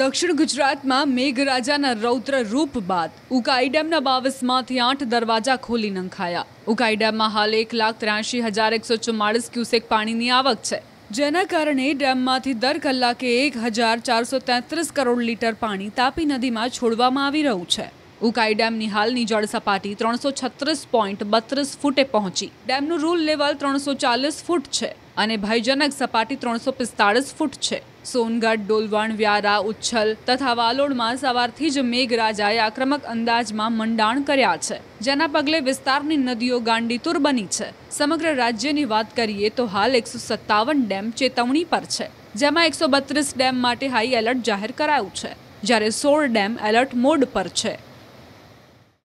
દક્ષિણ ગુજરાતમાં મેઘરાજાના રૌદ્ર રૂપ બાદ ઉકાઈ ડેમના બાવીસમાંથી આઠ દરવાજા ખોલી નંખાયા ઉકાઈ ડેમમાં હાલ એક લાખ ત્રાસી હજાર એકસો ચુમ્માળીસ ક્યુસેક પાણીની આવક છે જેના કારણે ડેમમાંથી દર કલાકે એક હજાર ચારસો તેત્રીસ કરોડ લીટર પાણી તાપી નદીમાં છોડવામાં આવી રહ્યું છે ઉકાઈ ડેમની હાલની જળ સપાટી ત્રણસો છત્રીસ પોઈન્ટ બત્રીસ ફૂટે પહોંચી ડેમનું રૂલ લેવલ ત્રણસો ચાલીસ ફૂટ છે અને ભયજનક સપાટી ત્રણસો પિસ્તાળીસ ફૂટ છે સોનગઢ ડોલવણ વ્યારા ઉચ્છલ તથા વાલોડમાં સવારથી જ મેઘરાજાએ આક્રમક અંદાજમાં મંડાણ કર્યા છે જેના પગલે વિસ્તારની નદીઓ ગાંડીતુર બની છે સમગ્ર રાજ્યની વાત કરીએ તો હાલ એકસો સત્તાવન ડેમ ચેતવણી પર છે જેમાં એકસો બત્રીસ ડેમ માટે હાઈ એલર્ટ જાહેર કરાયું છે જ્યારે સોળ ડેમ એલર્ટ મોડ પર છે